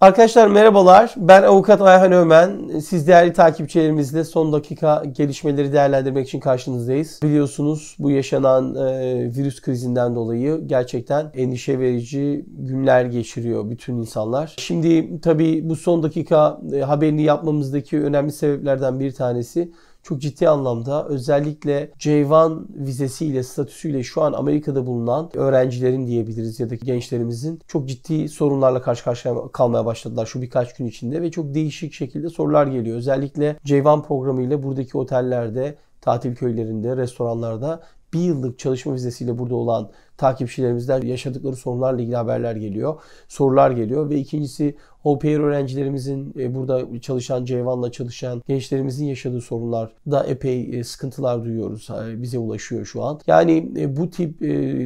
Arkadaşlar merhabalar. Ben avukat Ayhan Ömen. Siz değerli takipçilerimizle son dakika gelişmeleri değerlendirmek için karşınızdayız. Biliyorsunuz bu yaşanan e, virüs krizinden dolayı gerçekten endişe verici günler geçiriyor bütün insanlar. Şimdi tabii bu son dakika e, haberini yapmamızdaki önemli sebeplerden bir tanesi çok ciddi anlamda özellikle C1 vizesiyle, statüsüyle şu an Amerika'da bulunan öğrencilerin diyebiliriz ya da gençlerimizin çok ciddi sorunlarla karşı karşıya kalmaya başladılar şu birkaç gün içinde ve çok değişik şekilde sorular geliyor. Özellikle C1 programı ile buradaki otellerde tatil köylerinde, restoranlarda bir yıllık çalışma vizesiyle burada olan takipçilerimizden yaşadıkları sorunlarla ilgili haberler geliyor. Sorular geliyor ve ikincisi au pair öğrencilerimizin e, burada çalışan, Ceyvan'la çalışan gençlerimizin yaşadığı sorunlar da epey e, sıkıntılar duyuyoruz. E, bize ulaşıyor şu an. Yani bu tip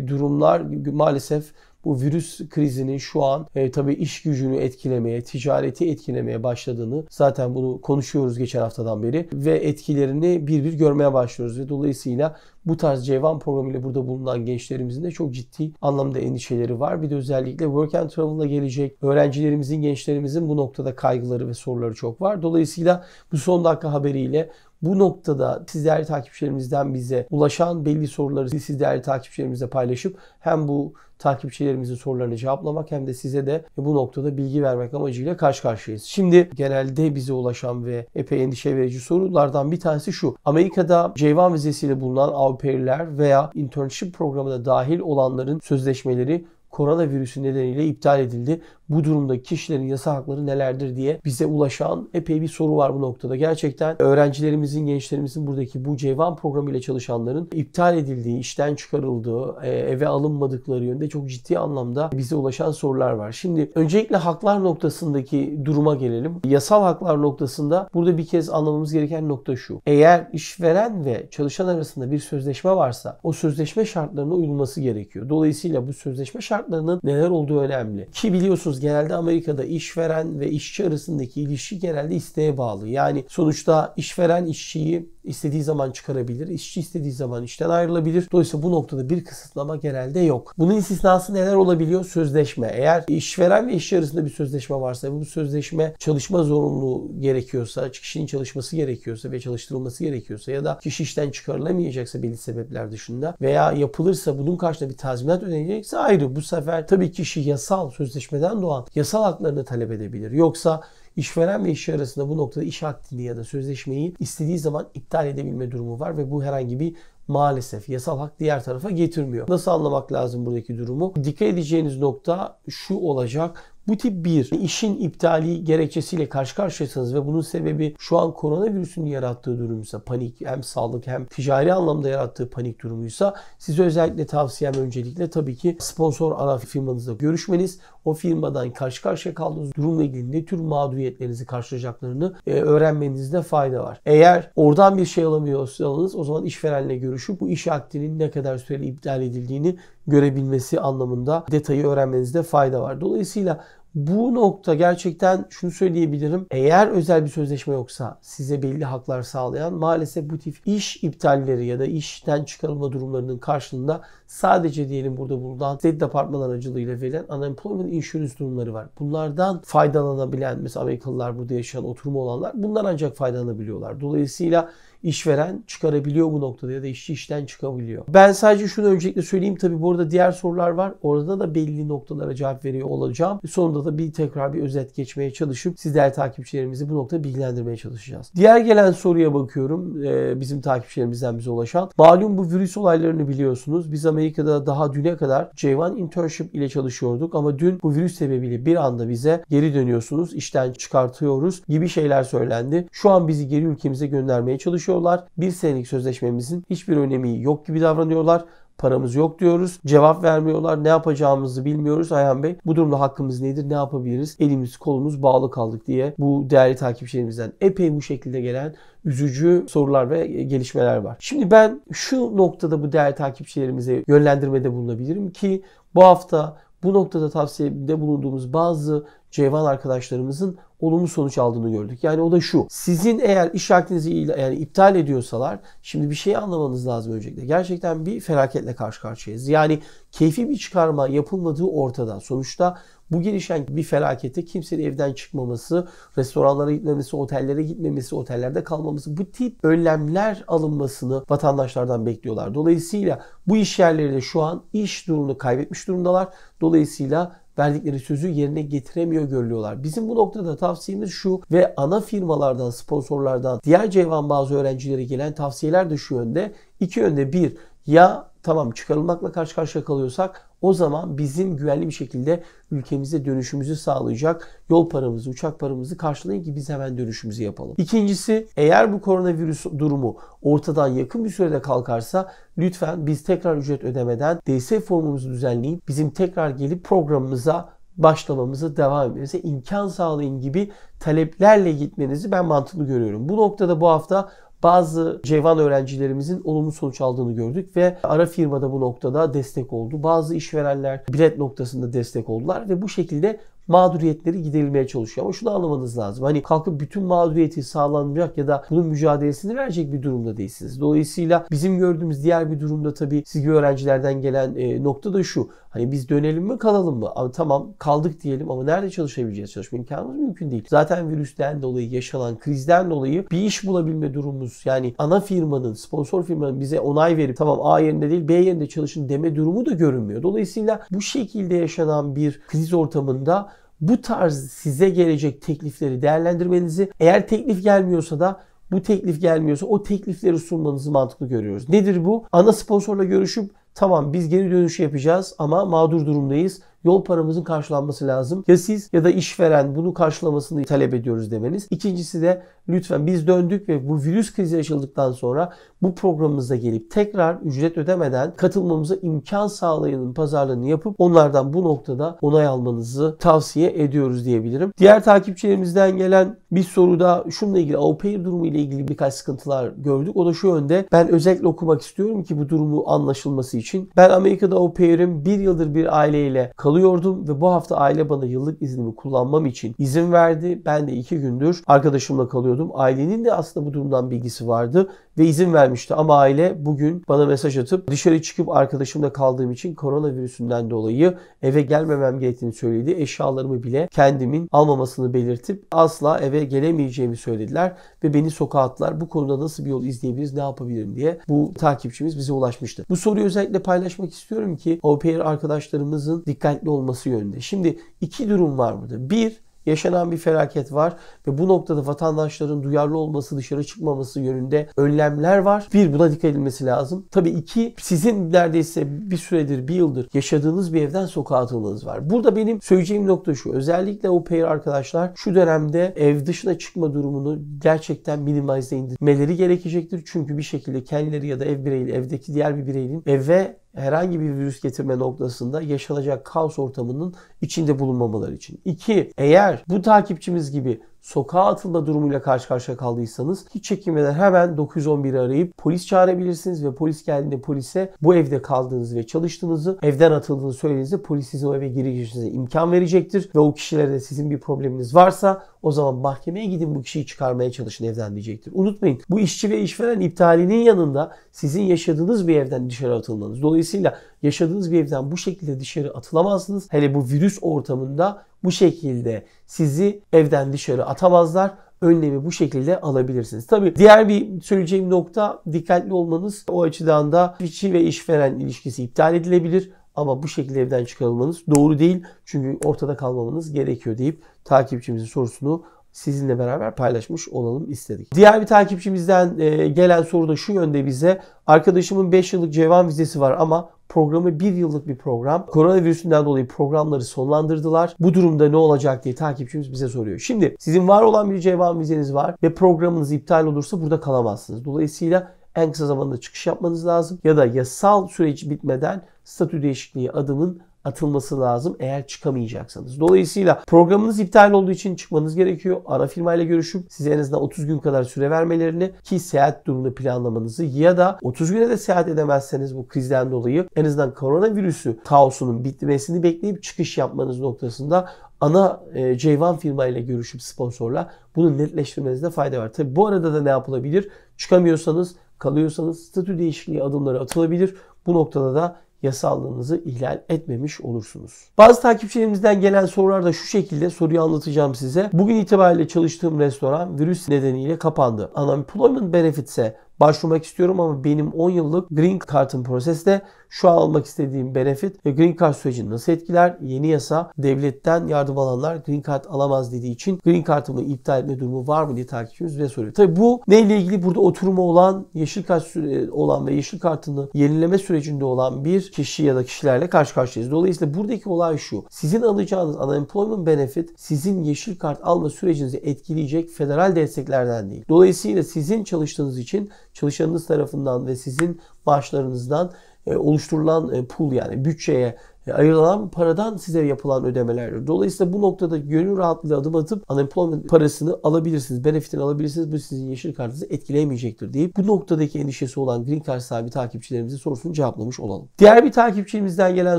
durumlar maalesef bu virüs krizinin şu an e, tabii iş gücünü etkilemeye, ticareti etkilemeye başladığını zaten bunu konuşuyoruz geçen haftadan beri ve etkilerini bir bir görmeye başlıyoruz ve dolayısıyla bu tarz Cevan programıyla burada bulunan gençlerimizin de çok ciddi anlamda endişeleri var. Bir de özellikle Work and Travel'la gelecek öğrencilerimizin, gençlerimizin bu noktada kaygıları ve soruları çok var. Dolayısıyla bu son dakika haberiyle bu noktada siz değerli takipçilerimizden bize ulaşan belli soruları siz değerli takipçilerimizle paylaşıp hem bu takipçilerimizin sorularını cevaplamak hem de size de bu noktada bilgi vermek amacıyla karşı karşıyayız. Şimdi genelde bize ulaşan ve epey endişe verici sorulardan bir tanesi şu. Amerika'da C1 vizesiyle bulunan avperiler veya internship programına dahil olanların sözleşmeleri koronavirüsü nedeniyle iptal edildi bu durumda kişilerin yasa hakları nelerdir diye bize ulaşan epey bir soru var bu noktada. Gerçekten öğrencilerimizin, gençlerimizin buradaki bu Ceyvan programı ile çalışanların iptal edildiği, işten çıkarıldığı, e, eve alınmadıkları yönde çok ciddi anlamda bize ulaşan sorular var. Şimdi öncelikle haklar noktasındaki duruma gelelim. Yasal haklar noktasında burada bir kez anlamamız gereken nokta şu. Eğer işveren ve çalışan arasında bir sözleşme varsa o sözleşme şartlarına uyulması gerekiyor. Dolayısıyla bu sözleşme şartlarının neler olduğu önemli. Ki biliyorsunuz genelde Amerika'da işveren ve işçi arasındaki ilişki genelde isteğe bağlı. Yani sonuçta işveren işçiyi istediği zaman çıkarabilir. İşçi istediği zaman işten ayrılabilir. Dolayısıyla bu noktada bir kısıtlama genelde yok. Bunun istisnası neler olabiliyor? Sözleşme. Eğer işveren ve işçi arasında bir sözleşme varsa bu sözleşme çalışma zorunluluğu gerekiyorsa, kişinin çalışması gerekiyorsa ve çalıştırılması gerekiyorsa ya da kişi işten çıkarılamayacaksa belli sebepler dışında veya yapılırsa bunun karşılığında bir tazminat ödenecekse ayrı. Bu sefer tabii kişi yasal sözleşmeden doğan yasal haklarını talep edebilir. Yoksa işveren ve işçi arasında bu noktada iş akdini ya da sözleşmeyi istediği zaman iptal edebilme durumu var ve bu herhangi bir maalesef yasal hak diğer tarafa getirmiyor. Nasıl anlamak lazım buradaki durumu? Dikkat edeceğiniz nokta şu olacak. Bu tip bir işin iptali gerekçesiyle karşı karşıyasanız ve bunun sebebi şu an koronavirüsün yarattığı durumuysa panik hem sağlık hem ticari anlamda yarattığı panik durumuysa size özellikle tavsiyem öncelikle tabii ki sponsor ana firmanızla görüşmeniz o firmadan karşı karşıya kaldığınız durumla ilgili ne tür mağduriyetlerinizi karşılayacaklarını e, öğrenmenizde fayda var. Eğer oradan bir şey alamıyorsanız o zaman işverenle görüşüp bu iş akdinin ne kadar süreli iptal edildiğini görebilmesi anlamında detayı öğrenmenizde fayda var. Dolayısıyla bu nokta gerçekten şunu söyleyebilirim. Eğer özel bir sözleşme yoksa size belli haklar sağlayan maalesef bu tip iş iptalleri ya da işten çıkarılma durumlarının karşılığında sadece diyelim burada bulunan state departman aracılığıyla verilen unemployment insurance durumları var. Bunlardan faydalanabilen mesela Amerikalılar burada yaşayan oturma olanlar bunlar ancak faydalanabiliyorlar. Dolayısıyla işveren çıkarabiliyor bu noktada ya da işçi işten çıkabiliyor. Ben sadece şunu öncelikle söyleyeyim. tabii burada diğer sorular var. Orada da belli noktalara cevap veriyor olacağım. Sonunda da bir tekrar bir özet geçmeye çalışıp sizler takipçilerimizi bu nokta bilgilendirmeye çalışacağız. Diğer gelen soruya bakıyorum. Ee, bizim takipçilerimizden bize ulaşan. Malum bu virüs olaylarını biliyorsunuz. Biz Amerika'da daha düne kadar J1 Internship ile çalışıyorduk ama dün bu virüs sebebiyle bir anda bize geri dönüyorsunuz, işten çıkartıyoruz gibi şeyler söylendi. Şu an bizi geri ülkemize göndermeye çalışıyor geçiyorlar. Bir senelik sözleşmemizin hiçbir önemi yok gibi davranıyorlar paramız yok diyoruz. Cevap vermiyorlar. Ne yapacağımızı bilmiyoruz. Ayhan Bey bu durumda hakkımız nedir? Ne yapabiliriz? Elimiz kolumuz bağlı kaldık diye bu değerli takipçilerimizden epey bu şekilde gelen üzücü sorular ve gelişmeler var. Şimdi ben şu noktada bu değerli takipçilerimize yönlendirmede bulunabilirim ki bu hafta bu noktada tavsiyede bulunduğumuz bazı Ceyvan arkadaşlarımızın olumlu sonuç aldığını gördük. Yani o da şu. Sizin eğer iş akdinizi yani iptal ediyorsalar şimdi bir şey anlamanız lazım öncelikle. Gerçekten bir felaketle karşı karşıyayız. Yani keyfi bir çıkarma yapılmadığı ortada. Sonuçta bu gelişen bir felakette kimsenin evden çıkmaması, restoranlara gitmemesi, otellere gitmemesi, otellerde kalmaması bu tip önlemler alınmasını vatandaşlardan bekliyorlar. Dolayısıyla bu iş yerleri de şu an iş durumunu kaybetmiş durumdalar. Dolayısıyla verdikleri sözü yerine getiremiyor görülüyorlar. Bizim bu noktada tavsiyemiz şu ve ana firmalardan, sponsorlardan diğer ceyvan bazı öğrencilere gelen tavsiyeler de şu yönde. İki yönde bir ya tamam çıkarılmakla karşı karşıya kalıyorsak o zaman bizim güvenli bir şekilde ülkemize dönüşümüzü sağlayacak yol paramızı, uçak paramızı karşılayın ki biz hemen dönüşümüzü yapalım. İkincisi eğer bu koronavirüs durumu ortadan yakın bir sürede kalkarsa lütfen biz tekrar ücret ödemeden DS formumuzu düzenleyip bizim tekrar gelip programımıza başlamamızı devam etmemize imkan sağlayın gibi taleplerle gitmenizi ben mantıklı görüyorum. Bu noktada bu hafta bazı cevval öğrencilerimizin olumlu sonuç aldığını gördük ve ara firma da bu noktada destek oldu. Bazı işverenler bilet noktasında destek oldular ve bu şekilde mağduriyetleri giderilmeye çalışıyor. Ama şunu anlamanız lazım. Hani kalkıp bütün mağduriyeti sağlanacak ya da bunun mücadelesini verecek bir durumda değilsiniz. Dolayısıyla bizim gördüğümüz diğer bir durumda tabii sizgi öğrencilerden gelen e, nokta da şu. Hani biz dönelim mi kalalım mı? Abi tamam kaldık diyelim ama nerede çalışabileceğiz? Çalışma imkanımız mümkün değil. Zaten virüsten dolayı yaşanan krizden dolayı bir iş bulabilme durumumuz yani ana firmanın, sponsor firmanın bize onay verip tamam A yerinde değil B yerinde çalışın deme durumu da görünmüyor. Dolayısıyla bu şekilde yaşanan bir kriz ortamında bu tarz size gelecek teklifleri değerlendirmenizi eğer teklif gelmiyorsa da bu teklif gelmiyorsa o teklifleri sunmanızı mantıklı görüyoruz. Nedir bu? Ana sponsorla görüşüp Tamam biz geri dönüş yapacağız ama mağdur durumdayız. Yol paramızın karşılanması lazım. Ya siz ya da işveren bunu karşılamasını talep ediyoruz demeniz. İkincisi de lütfen biz döndük ve bu virüs krizi yaşadıktan sonra bu programımıza gelip tekrar ücret ödemeden katılmamıza imkan sağlayanın pazarlığını yapıp onlardan bu noktada onay almanızı tavsiye ediyoruz diyebilirim. Diğer takipçilerimizden gelen bir soruda şununla ilgili Avrupa durumu ile ilgili birkaç sıkıntılar gördük. O da şu yönde ben özellikle okumak istiyorum ki bu durumu anlaşılması için. Ben Amerika'da au pair'im bir yıldır bir aileyle kalıyordum ve bu hafta aile bana yıllık iznimi kullanmam için izin verdi. Ben de iki gündür arkadaşımla kalıyordum. Ailenin de aslında bu durumdan bilgisi vardı ve izin vermişti. Ama aile bugün bana mesaj atıp dışarı çıkıp arkadaşımla kaldığım için koronavirüsünden dolayı eve gelmemem gerektiğini söyledi. Eşyalarımı bile kendimin almamasını belirtip asla eve gelemeyeceğimi söylediler ve beni sokağa attılar. Bu konuda nasıl bir yol izleyebiliriz, ne yapabilirim diye bu takipçimiz bize ulaşmıştı. Bu soruyu özellikle paylaşmak istiyorum ki au pair arkadaşlarımızın dikkatli olması yönünde. Şimdi iki durum var burada. Bir, yaşanan bir felaket var ve bu noktada vatandaşların duyarlı olması, dışarı çıkmaması yönünde önlemler var. Bir, buna dikkat edilmesi lazım. Tabii iki, sizin neredeyse bir süredir, bir yıldır yaşadığınız bir evden sokağa atılmanız var. Burada benim söyleyeceğim nokta şu. Özellikle o pair arkadaşlar şu dönemde ev dışına çıkma durumunu gerçekten minimize indirmeleri gerekecektir. Çünkü bir şekilde kendileri ya da ev bireyi, evdeki diğer bir bireyin eve herhangi bir virüs getirme noktasında yaşanacak kaos ortamının içinde bulunmamaları için. İki, eğer bu takipçimiz gibi sokağa atılma durumuyla karşı karşıya kaldıysanız hiç çekinmeden hemen 911'i arayıp polis çağırabilirsiniz ve polis geldiğinde polise bu evde kaldığınızı ve çalıştığınızı, evden atıldığınızı söylediğinizde polis sizin o eve girişinize imkan verecektir ve o kişilerde sizin bir probleminiz varsa o zaman mahkemeye gidin bu kişiyi çıkarmaya çalışın evden diyecektir. Unutmayın bu işçi ve işveren iptalinin yanında sizin yaşadığınız bir evden dışarı atılmanız. Dolayısıyla Yaşadığınız bir evden bu şekilde dışarı atılamazsınız. Hele bu virüs ortamında bu şekilde sizi evden dışarı atamazlar önlemi bu şekilde alabilirsiniz. Tabi diğer bir söyleyeceğim nokta dikkatli olmanız o açıdan da işçi ve işveren ilişkisi iptal edilebilir. Ama bu şekilde evden çıkarılmanız doğru değil. Çünkü ortada kalmamanız gerekiyor deyip takipçimizin sorusunu sizinle beraber paylaşmış olalım istedik. Diğer bir takipçimizden e, gelen soru da şu yönde bize. Arkadaşımın 5 yıllık cevan vizesi var ama programı 1 yıllık bir program. Koronavirüsünden dolayı programları sonlandırdılar. Bu durumda ne olacak diye takipçimiz bize soruyor. Şimdi sizin var olan bir cevan vizeniz var ve programınız iptal olursa burada kalamazsınız. Dolayısıyla en kısa zamanda çıkış yapmanız lazım ya da yasal süreç bitmeden statü değişikliği adımın atılması lazım eğer çıkamayacaksanız. Dolayısıyla programınız iptal olduğu için çıkmanız gerekiyor. Ara firmayla görüşüp size en azından 30 gün kadar süre vermelerini ki seyahat durumunu planlamanızı ya da 30 güne de seyahat edemezseniz bu krizden dolayı en azından koronavirüsü taosunun bitmesini bekleyip çıkış yapmanız noktasında ana e, Ceyvan firmayla görüşüp sponsorla bunu netleştirmenizde fayda var. Tabi bu arada da ne yapılabilir? Çıkamıyorsanız, kalıyorsanız statü değişikliği adımları atılabilir. Bu noktada da yasallığınızı ihlal etmemiş olursunuz. Bazı takipçilerimizden gelen sorular da şu şekilde soruyu anlatacağım size. Bugün itibariyle çalıştığım restoran virüs nedeniyle kapandı. Unemployment benefits'e başvurmak istiyorum ama benim 10 yıllık Green Card'ın prosesinde şu an almak istediğim benefit ve Green Card sürecini nasıl etkiler? Yeni yasa devletten yardım alanlar Green Card alamaz dediği için Green Card'ımı iptal etme durumu var mı diye takip ediyoruz ve soruyor. Tabii bu neyle ilgili burada oturumu olan, yeşil kart olan ve yeşil kartını yenileme sürecinde olan bir kişi ya da kişilerle karşı karşıyayız. Dolayısıyla buradaki olay şu. Sizin alacağınız unemployment benefit sizin yeşil kart alma sürecinizi etkileyecek federal desteklerden değil. Dolayısıyla sizin çalıştığınız için çalışanınız tarafından ve sizin maaşlarınızdan e, oluşturulan e, pul yani bütçeye e, ayrılan paradan size yapılan ödemelerdir. Dolayısıyla bu noktada gönül rahatlığıyla adım atıp unemployment parasını alabilirsiniz. Benefitini alabilirsiniz. Bu sizin yeşil kartınızı etkileyemeyecektir deyip bu noktadaki endişesi olan Green Card sahibi takipçilerimizin sorusunu cevaplamış olalım. Diğer bir takipçimizden gelen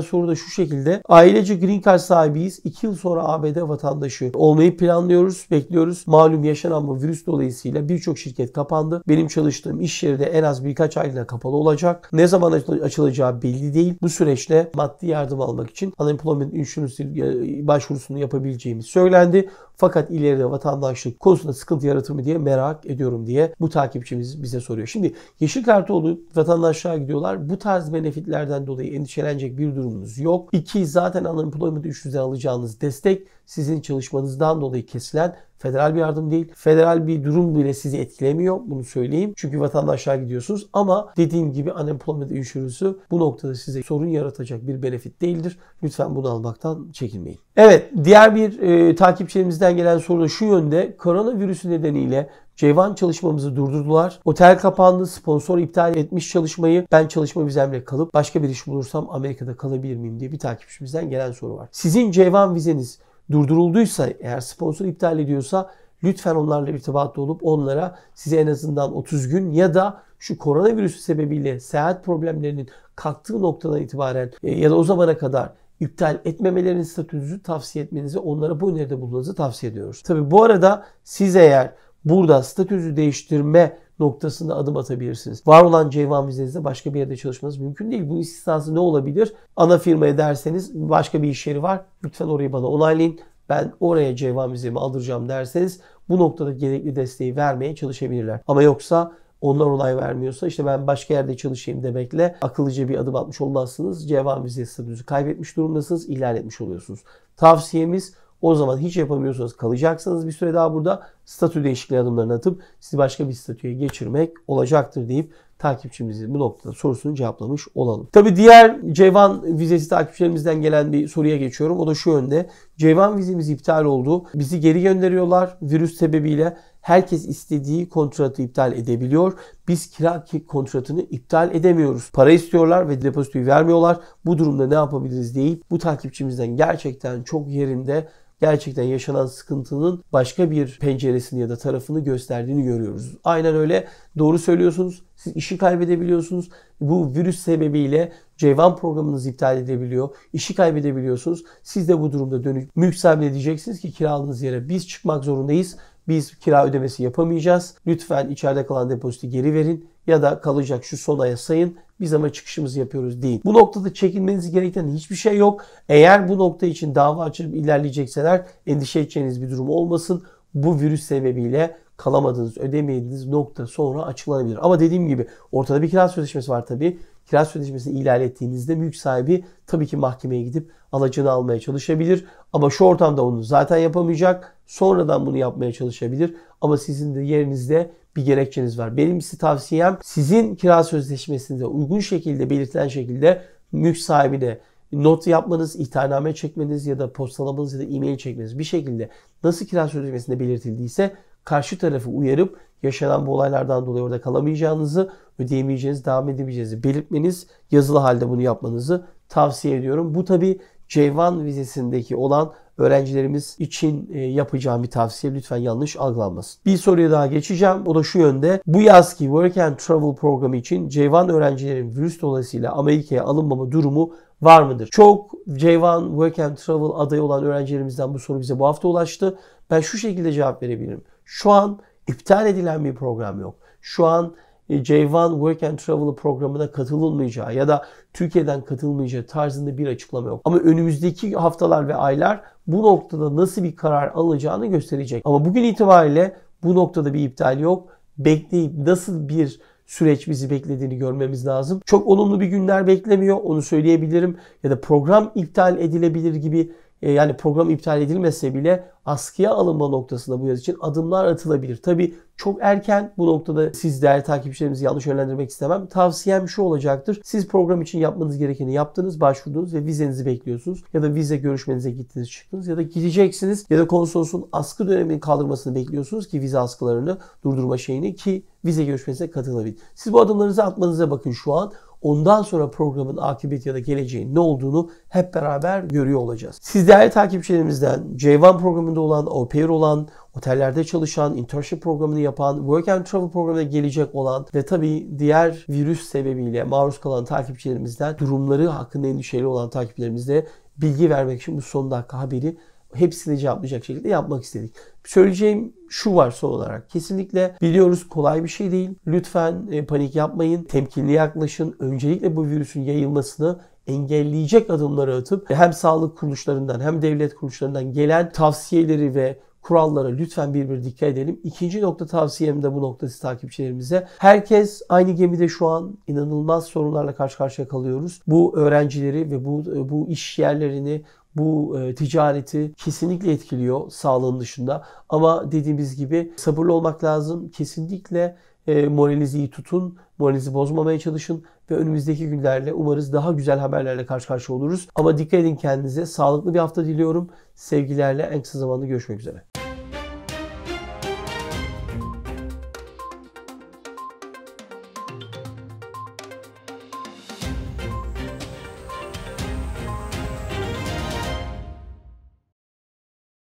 soru da şu şekilde. Ailece Green Card sahibiyiz. 2 yıl sonra ABD vatandaşı olmayı planlıyoruz, bekliyoruz. Malum yaşanan bu virüs dolayısıyla birçok şirket kapandı. Benim çalıştığım iş yeri de en az birkaç aylığına kapalı olacak. Ne zaman açılacağı belli değil. Bu süreçte maddi yardım yardım almak için unemployment insurance e, başvurusunu yapabileceğimiz söylendi. Fakat ileride vatandaşlık konusunda sıkıntı yaratır mı diye merak ediyorum diye bu takipçimiz bize soruyor. Şimdi yeşil kartı olup vatandaşlığa gidiyorlar. Bu tarz benefitlerden dolayı endişelenecek bir durumunuz yok. İki zaten unemployment 300'den alacağınız destek sizin çalışmanızdan dolayı kesilen Federal bir yardım değil. Federal bir durum bile sizi etkilemiyor. Bunu söyleyeyim. Çünkü vatandaşlar gidiyorsunuz. Ama dediğim gibi unemployment insurance'ı bu noktada size sorun yaratacak bir benefit değildir. Lütfen bunu almaktan çekinmeyin. Evet diğer bir e, takipçilerimizden gelen soru da şu yönde. Koronavirüsü nedeniyle Ceyvan çalışmamızı durdurdular. Otel kapandı, sponsor iptal etmiş çalışmayı. Ben çalışma vizemle kalıp başka bir iş bulursam Amerika'da kalabilir miyim diye bir takipçimizden gelen soru var. Sizin Ceyvan vizeniz durdurulduysa eğer sponsor iptal ediyorsa lütfen onlarla irtibatta olup onlara size en azından 30 gün ya da şu koronavirüsü sebebiyle seyahat problemlerinin kalktığı noktadan itibaren e, ya da o zamana kadar iptal etmemelerinin statüsünüzü tavsiye etmenizi onlara bu öneride bulunmanızı tavsiye ediyoruz. Tabi bu arada siz eğer burada statüsü değiştirme noktasında adım atabilirsiniz. Var olan C1 başka bir yerde çalışmanız mümkün değil. Bunun istisnası ne olabilir? Ana firmaya derseniz başka bir iş yeri var. Lütfen orayı bana onaylayın. Ben oraya C1 vizemi aldıracağım derseniz bu noktada gerekli desteği vermeye çalışabilirler. Ama yoksa onlar onay vermiyorsa işte ben başka yerde çalışayım demekle akıllıca bir adım atmış olmazsınız. C1 vizesi statüsü kaybetmiş durumdasınız, ihlal etmiş oluyorsunuz. Tavsiyemiz o zaman hiç yapamıyorsanız kalacaksınız bir süre daha burada statü değişikliği adımlarını atıp sizi başka bir statüye geçirmek olacaktır deyip takipçimizin bu noktada sorusunu cevaplamış olalım. Tabi diğer Cevan vizesi takipçilerimizden gelen bir soruya geçiyorum. O da şu yönde. Cevan vizemiz iptal oldu. Bizi geri gönderiyorlar virüs sebebiyle. Herkes istediği kontratı iptal edebiliyor. Biz kira kontratını iptal edemiyoruz. Para istiyorlar ve depozitoyu vermiyorlar. Bu durumda ne yapabiliriz deyip bu takipçimizden gerçekten çok yerinde gerçekten yaşanan sıkıntının başka bir penceresini ya da tarafını gösterdiğini görüyoruz. Aynen öyle doğru söylüyorsunuz. Siz işi kaybedebiliyorsunuz. Bu virüs sebebiyle Ceyvan programınız iptal edebiliyor. İşi kaybedebiliyorsunuz. Siz de bu durumda dönük mülk sahibine diyeceksiniz ki kiraladığınız yere biz çıkmak zorundayız. Biz kira ödemesi yapamayacağız. Lütfen içeride kalan depoziti geri verin ya da kalacak şu sodaya sayın biz ama çıkışımızı yapıyoruz değil. Bu noktada çekinmeniz gereken hiçbir şey yok. Eğer bu nokta için dava açıp ilerleyecekseler endişe edeceğiniz bir durum olmasın. Bu virüs sebebiyle kalamadığınız, ödemediğiniz nokta sonra açıklanabilir. Ama dediğim gibi ortada bir kira sözleşmesi var tabii. Kira sözleşmesini ihlal mülk sahibi tabii ki mahkemeye gidip alacını almaya çalışabilir. Ama şu ortamda onu zaten yapamayacak. Sonradan bunu yapmaya çalışabilir. Ama sizin de yerinizde bir gerekçeniz var. Benim size tavsiyem sizin kira sözleşmesinde uygun şekilde belirtilen şekilde mülk sahibine not yapmanız, ihtarname çekmeniz ya da postalamanız ya da e-mail çekmeniz bir şekilde nasıl kira sözleşmesinde belirtildiyse karşı tarafı uyarıp yaşanan bu olaylardan dolayı orada kalamayacağınızı, ödeyemeyeceğiniz, devam edemeyeceğinizi belirtmeniz, yazılı halde bunu yapmanızı tavsiye ediyorum. Bu tabi C1 vizesindeki olan öğrencilerimiz için e, yapacağım bir tavsiye lütfen yanlış algılanmasın. Bir soruya daha geçeceğim. O da şu yönde. Bu yazki Work and Travel programı için C1 öğrencilerin virüs dolayısıyla Amerika'ya alınmama durumu var mıdır? Çok C1 Work and Travel adayı olan öğrencilerimizden bu soru bize bu hafta ulaştı. Ben şu şekilde cevap verebilirim. Şu an iptal edilen bir program yok. Şu an J1 e, Work and Travel programına katılılmayacağı ya da Türkiye'den katılmayacağı tarzında bir açıklama yok. Ama önümüzdeki haftalar ve aylar bu noktada nasıl bir karar alacağını gösterecek. Ama bugün itibariyle bu noktada bir iptal yok. Bekleyip nasıl bir süreç bizi beklediğini görmemiz lazım. Çok olumlu bir günler beklemiyor onu söyleyebilirim ya da program iptal edilebilir gibi e, yani program iptal edilmese bile askıya alınma noktasında bu yaz için adımlar atılabilir. Tabi çok erken bu noktada siz değerli takipçilerimizi yanlış yönlendirmek istemem. Tavsiyem şu olacaktır. Siz program için yapmanız gerekeni yaptınız, başvurdunuz ve vizenizi bekliyorsunuz. Ya da vize görüşmenize gittiniz çıktınız ya da gideceksiniz ya da konsolosun askı dönemini kaldırmasını bekliyorsunuz ki vize askılarını durdurma şeyini ki vize görüşmesine katılabilir. Siz bu adımlarınızı atmanıza bakın şu an. Ondan sonra programın akıbeti ya da geleceğin ne olduğunu hep beraber görüyor olacağız. Siz değerli takipçilerimizden C1 programında olan, au pair olan, otellerde çalışan, internship programını yapan, work and travel programına gelecek olan ve tabii diğer virüs sebebiyle maruz kalan takipçilerimizden durumları hakkında endişeli olan takipçilerimizde bilgi vermek için bu son dakika haberi hepsini cevaplayacak şekilde yapmak istedik. Söyleyeceğim şu var son olarak. Kesinlikle biliyoruz kolay bir şey değil. Lütfen e, panik yapmayın. Temkinli yaklaşın. Öncelikle bu virüsün yayılmasını engelleyecek adımları atıp e, hem sağlık kuruluşlarından hem devlet kuruluşlarından gelen tavsiyeleri ve kurallara lütfen bir bir dikkat edelim. İkinci nokta tavsiyem de bu noktası takipçilerimize. Herkes aynı gemide şu an inanılmaz sorunlarla karşı karşıya kalıyoruz. Bu öğrencileri ve bu e, bu iş yerlerini bu e, ticareti kesinlikle etkiliyor sağlığın dışında. Ama dediğimiz gibi sabırlı olmak lazım. Kesinlikle e, moralinizi iyi tutun, moralinizi bozmamaya çalışın ve önümüzdeki günlerle umarız daha güzel haberlerle karşı karşıya oluruz. Ama dikkat edin kendinize. Sağlıklı bir hafta diliyorum. Sevgilerle en kısa zamanda görüşmek üzere.